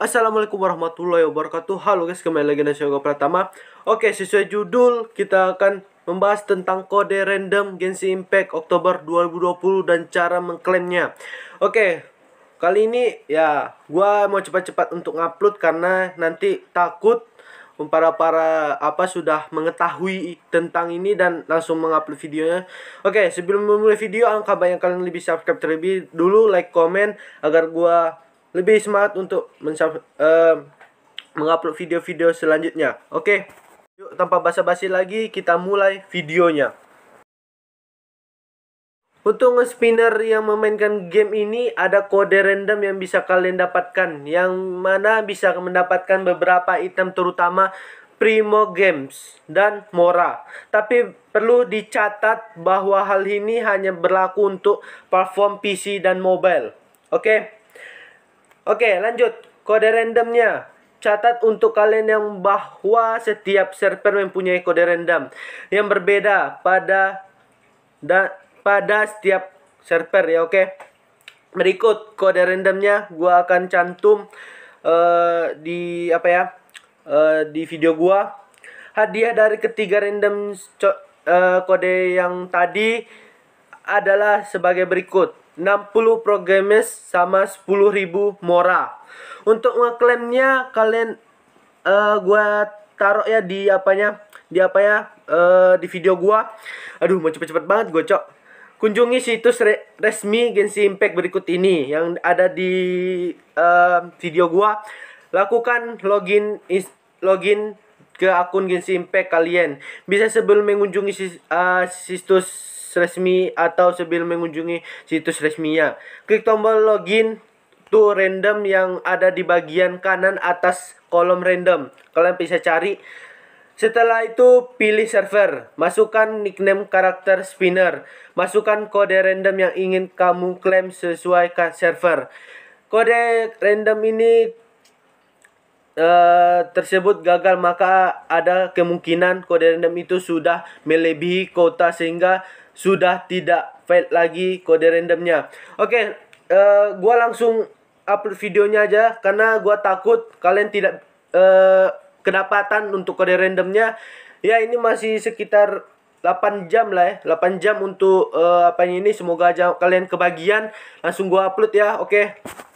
Assalamualaikum warahmatullahi wabarakatuh Halo guys kembali lagi dengan saya Pratama Oke sesuai judul kita akan membahas tentang kode random Genshin Impact Oktober 2020 dan cara mengklaimnya Oke kali ini ya gue mau cepat-cepat untuk ngupload karena nanti takut para para apa sudah mengetahui tentang ini dan langsung mengupload videonya. Oke, sebelum memulai video, angka banyak kalian lebih subscribe terlebih dulu, like, komen agar gua lebih semangat untuk uh, mengupload video-video selanjutnya. Oke, okay? yuk tanpa basa-basi lagi kita mulai videonya. Untuk spinner yang memainkan game ini ada kode random yang bisa kalian dapatkan Yang mana bisa mendapatkan beberapa item terutama Primo Games dan Mora Tapi perlu dicatat bahwa hal ini hanya berlaku untuk platform PC dan mobile Oke okay? Oke, lanjut. Kode randomnya. Catat untuk kalian yang bahwa setiap server mempunyai kode random yang berbeda pada da, pada setiap server ya, oke. Berikut kode randomnya gua akan cantum uh, di apa ya? Uh, di video gua. Hadiah dari ketiga random uh, kode yang tadi adalah sebagai berikut. 60 programmes sama 10.000 mora. Untuk ngeklaimnya kalian uh, gua taruh ya di apanya? Di apa ya? Uh, di video gua. Aduh, mau cepet-cepet banget gua, Cok. Kunjungi situs re resmi Genshin Impact berikut ini yang ada di uh, video gua. Lakukan login is login ke akun Genshin Impact kalian. Bisa sebelum mengunjungi uh, situs resmi atau sebelum mengunjungi situs resminya. Klik tombol login to random yang ada di bagian kanan atas kolom random. Kalian bisa cari setelah itu pilih server, masukkan nickname karakter spinner, masukkan kode random yang ingin kamu klaim sesuai ke server. Kode random ini Eh, tersebut gagal maka ada kemungkinan kode random itu sudah melebihi kota sehingga sudah tidak valid lagi kode randomnya. Oke, okay, uh, eh, gua langsung upload videonya aja karena gua takut kalian tidak uh, kedapatan untuk kode randomnya. Ya ini masih sekitar 8 jam lah ya 8 jam untuk uh, apa ini semoga aja kalian kebagian langsung gua upload ya oke okay.